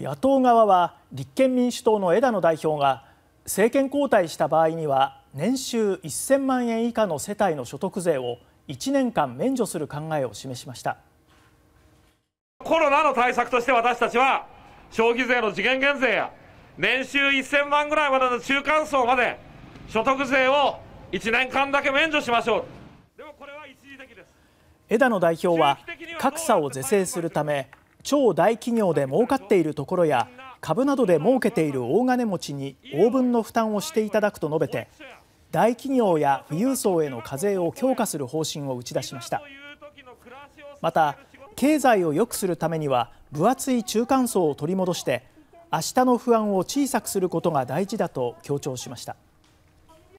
野党側は立憲民主党の枝野代表が政権交代した場合には年収1000万円以下の世帯の所得税を1年間免除する考えを示しましたコロナの対策として私たちは消費税の時限減税や年収1000万ぐらいまでの中間層まで所得税を1年間だけ免除しましょうでもこれは一時的です枝野代表は格差を是正するため超大企業で儲かっているところや株などで儲けている大金持ちに応分の負担をしていただくと述べて大企業や富裕層への課税を強化する方針を打ち出しましたまた経済を良くするためには分厚い中間層を取り戻して明日の不安を小さくすることが大事だと強調しました。